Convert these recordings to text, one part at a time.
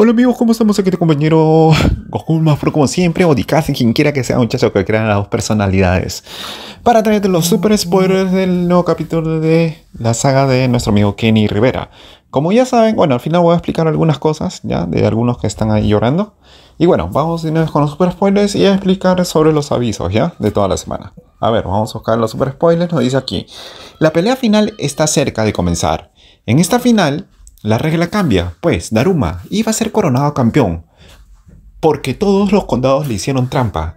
Hola amigos, ¿cómo estamos? Aquí tu compañero Goku Mafro, como siempre, o quien quiera que sea, muchacho, que crean las dos personalidades. Para traerte los super spoilers del nuevo capítulo de la saga de nuestro amigo Kenny Rivera. Como ya saben, bueno, al final voy a explicar algunas cosas, ya, de algunos que están ahí llorando. Y bueno, vamos de con los super spoilers y a explicar sobre los avisos, ya, de toda la semana. A ver, vamos a buscar los super spoilers, nos dice aquí. La pelea final está cerca de comenzar. En esta final, la regla cambia, pues Daruma iba a ser coronado campeón, porque todos los condados le hicieron trampa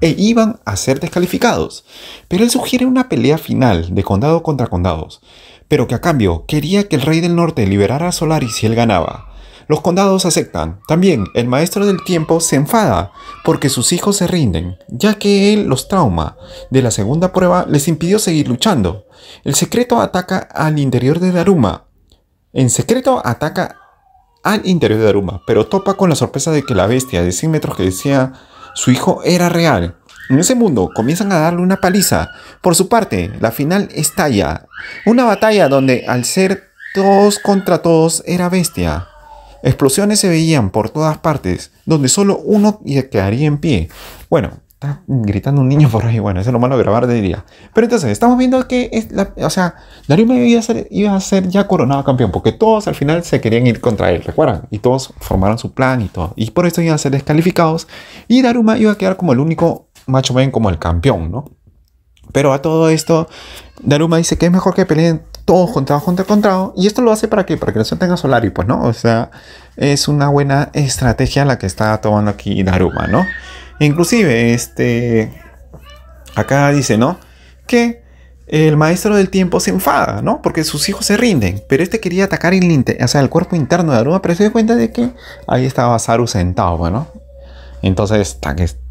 e iban a ser descalificados. Pero él sugiere una pelea final de condado contra condados, pero que a cambio quería que el rey del norte liberara a Solaris si él ganaba. Los condados aceptan. También el maestro del tiempo se enfada porque sus hijos se rinden, ya que él los trauma de la segunda prueba les impidió seguir luchando. El secreto ataca al interior de Daruma, en secreto ataca al interior de Daruma, pero topa con la sorpresa de que la bestia de 100 metros que decía su hijo era real. En ese mundo comienzan a darle una paliza. Por su parte, la final estalla. Una batalla donde al ser todos contra todos era bestia. Explosiones se veían por todas partes, donde solo uno quedaría en pie. Bueno, está gritando un niño por ahí. Bueno, eso es lo malo de grabar de día. Pero entonces, estamos viendo que, es o sea, Daruma iba a, ser, iba a ser ya coronado campeón, porque todos al final se querían ir contra él, ¿recuerdan? Y todos formaron su plan y todo. Y por eso iban a ser descalificados. Y Daruma iba a quedar como el único macho man como el campeón, ¿no? Pero a todo esto, Daruma dice que es mejor que peleen todos contra contra contrao Y esto lo hace para que Para que no se tenga Solari, pues, ¿no? O sea, es una buena estrategia la que está tomando aquí Daruma, ¿no? Inclusive, este, acá dice, ¿no? Que el maestro del tiempo se enfada, ¿no? Porque sus hijos se rinden, pero este quería atacar el, o sea, el cuerpo interno de Daruma, pero se dio cuenta de que ahí estaba Saru sentado, ¿no? Entonces,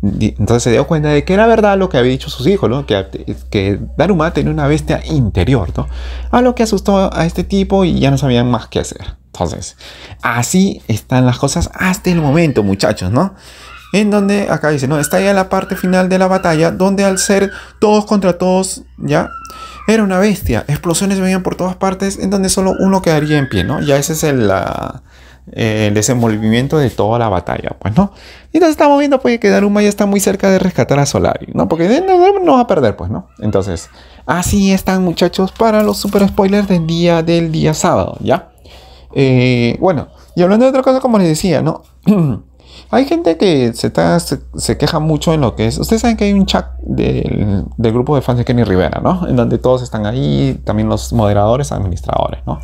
entonces se dio cuenta de que era verdad lo que había dicho sus hijos, ¿no? que, que, Daruma tenía una bestia interior, ¿no? A lo que asustó a este tipo y ya no sabían más qué hacer. Entonces, así están las cosas hasta el momento, muchachos, ¿no? en donde acá dice, no, está ya la parte final de la batalla, donde al ser todos contra todos, ¿ya? Era una bestia, explosiones venían por todas partes, en donde solo uno quedaría en pie, ¿no? Ya ese es eh, el, desenvolvimiento de toda la batalla, pues, ¿no? Y nos estamos viendo, pues, que Daruma ya está muy cerca de rescatar a Solari, ¿no? Porque no va a perder, pues, ¿no? Entonces, así están, muchachos, para los super spoilers del día, del día sábado, ¿ya? Eh, bueno, y hablando de otra cosa, como les decía, ¿no? Hay gente que se, se, queja mucho en lo que es. Ustedes saben que hay un chat del, del, grupo de fans de Kenny Rivera, ¿no? En donde todos están ahí, también los moderadores, administradores, ¿no?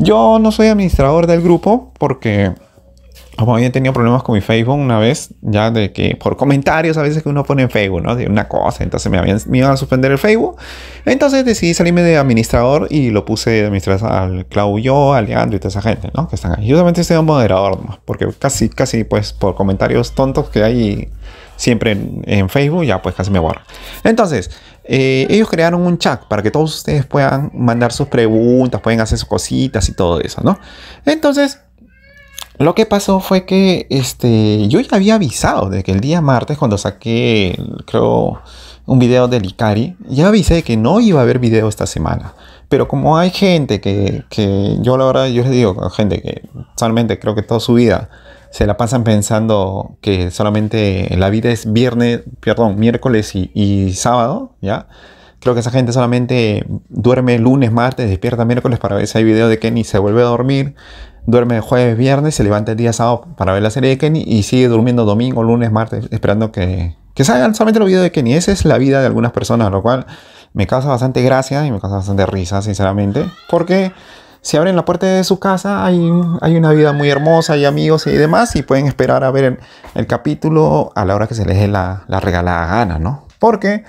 Yo no soy administrador del grupo porque como pues había tenido problemas con mi Facebook una vez, ya de que por comentarios a veces que uno pone en Facebook, ¿no? De una cosa, entonces me, habían, me iban a suspender el Facebook. Entonces decidí salirme de administrador y lo puse de administrador al Claudio, al Leandro y toda esa gente, ¿no? Que están ahí. Yo solamente estoy un moderador ¿no? porque casi, casi, pues por comentarios tontos que hay siempre en, Facebook, ya pues casi me borra. Entonces, eh, ellos crearon un chat para que todos ustedes puedan mandar sus preguntas, pueden hacer sus cositas y todo eso, ¿no? Entonces, lo que pasó fue que este, yo ya había avisado de que el día martes, cuando saqué, creo, un video del Ikari, ya avisé que no iba a haber video esta semana. Pero como hay gente que, que yo la verdad, yo les digo, gente que solamente creo que toda su vida se la pasan pensando que solamente la vida es viernes, perdón, miércoles y sábado, ¿ya? Creo que esa gente solamente duerme lunes, martes, despierta miércoles para ver si hay video de Kenny, se vuelve a dormir, duerme jueves, viernes, se levanta el día sábado para ver la serie de Kenny y sigue durmiendo domingo, lunes, martes, esperando que, que salgan solamente los videos de Kenny. Esa es la vida de algunas personas, lo cual me causa bastante gracia y me causa bastante risa, sinceramente, porque si abren la puerta de su casa, hay, hay, una vida muy hermosa, hay amigos y demás, y pueden esperar a ver el, capítulo a la hora que se les dé la, la regalada gana, ¿no? Porque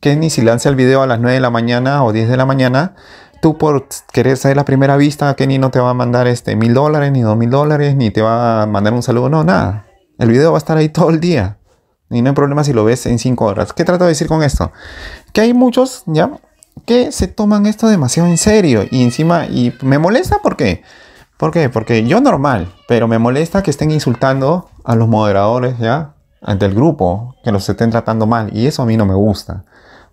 Kenny, si lanza el video a las 9 de la mañana o 10 de la mañana, tú por querer saber la primera vista, Kenny no te va a mandar este mil dólares, ni dos mil dólares, ni te va a mandar un saludo, no, nada. El video va a estar ahí todo el día. Y no hay problema si lo ves en 5 horas. ¿Qué trato de decir con esto? Que hay muchos, ¿ya? Que se toman esto demasiado en serio. Y encima, y me molesta porque... ¿Por qué? Porque yo normal, pero me molesta que estén insultando a los moderadores, ¿ya? Del grupo, que los estén tratando mal. Y eso a mí no me gusta.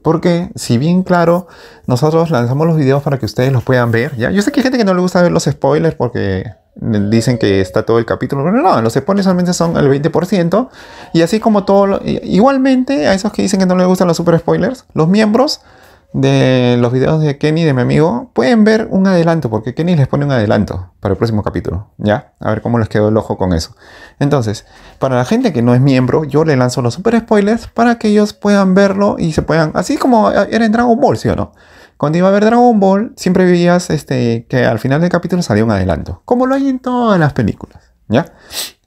Porque, si bien claro, nosotros lanzamos los videos para que ustedes los puedan ver. ¿ya? Yo sé que hay gente que no le gusta ver los spoilers porque dicen que está todo el capítulo, pero no, los spoilers solamente son el 20%. Y así como todo, igualmente a esos que dicen que no les gustan los super spoilers, los miembros de los videos de Kenny, de mi amigo, pueden ver un adelanto, porque Kenny les pone un adelanto para el próximo capítulo, ¿ya? A ver cómo les quedó el ojo con eso. Entonces, para la gente que no es miembro, yo le lanzo los super spoilers para que ellos puedan verlo y se puedan, así como era en Dragon Ball, ¿sí o no? Cuando iba a ver Dragon Ball, siempre veías este, que al final del capítulo salía un adelanto, como lo hay en todas las películas, ¿ya?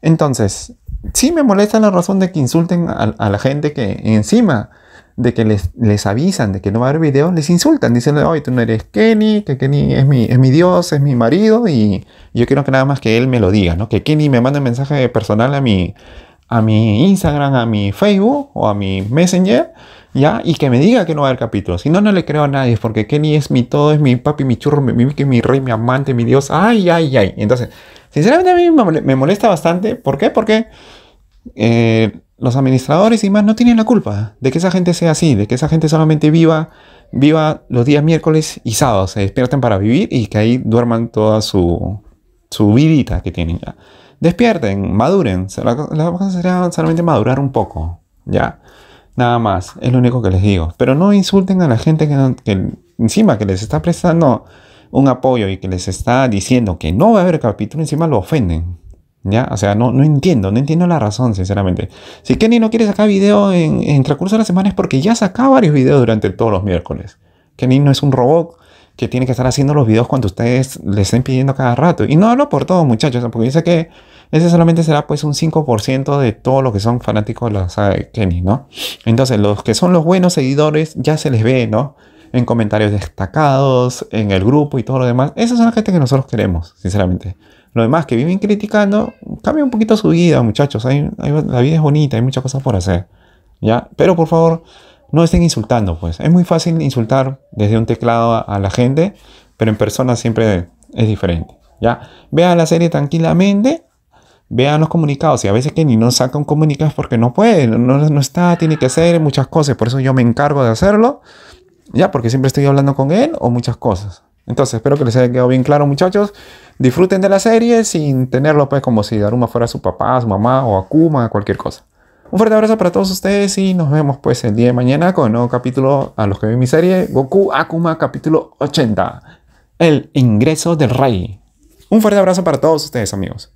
Entonces, sí me molesta la razón de que insulten a la gente que encima de que les, les avisan de que no va a haber videos, les insultan, dicen, oye, tú no eres Kenny, que Kenny es mi, Dios, es mi marido, y yo quiero que nada más que él me lo diga, ¿no? Que Kenny me mande un mensaje personal a mi, a mi Instagram, a mi Facebook o a mi Messenger, ¿ya? Y que me diga que no va a haber capítulos. Si no, no le creo a nadie, porque Kenny es mi todo, es mi papi, mi churro, mi, mi, mi rey, mi amante, mi Dios. Ay, ay, ay. Entonces, sinceramente a mí me molesta bastante. ¿Por qué? Porque eh, los administradores y más no tienen la culpa de que esa gente sea así, de que esa gente solamente viva, viva los días miércoles y sábados, se despierten para vivir y que ahí duerman toda su, su vidita que tienen ya. Despierten, maduren, la, cosa sería solamente madurar un poco, ya. Nada más, es lo único que les digo. Pero no insulten a la gente que, que encima que les está prestando un apoyo y que les está diciendo que no va a haber capítulo, encima lo ofenden. ¿Ya? O sea, no, no entiendo, no entiendo la razón, sinceramente. Si Kenny no quiere sacar video en, en transcurso de la semana es porque ya saca varios videos durante todos los miércoles. Kenny no es un robot que tiene que estar haciendo los videos cuando ustedes le estén pidiendo cada rato. Y no hablo por todos, muchachos, porque dice que ese solamente será pues un 5% de todos los que son fanáticos de Kenny, ¿no? Entonces, los que son los buenos seguidores ya se les ve, ¿no? En comentarios destacados, en el grupo y todo lo demás. Esa es la gente que nosotros queremos, sinceramente. Lo demás que viven criticando, cambia un poquito su vida, muchachos. la vida es bonita, hay muchas cosas por hacer. ¿ya? Pero por favor, no estén insultando, pues. Es muy fácil insultar desde un teclado a, la gente, pero en persona siempre es diferente. ¿ya? Vean la serie tranquilamente, vean los comunicados. Y a veces que ni nos sacan comunicados porque no puede, no, no está, tiene que hacer muchas cosas. Por eso yo me encargo de hacerlo, ya, porque siempre estoy hablando con él o muchas cosas. Entonces, espero que les haya quedado bien claro, muchachos disfruten de la serie sin tenerlo pues como si Daruma fuera su papá, su mamá o Akuma, cualquier cosa. Un fuerte abrazo para todos ustedes y nos vemos pues el día de mañana con un nuevo capítulo a los que vi mi serie Goku Akuma capítulo 80, el ingreso del rey. Un fuerte abrazo para todos ustedes amigos.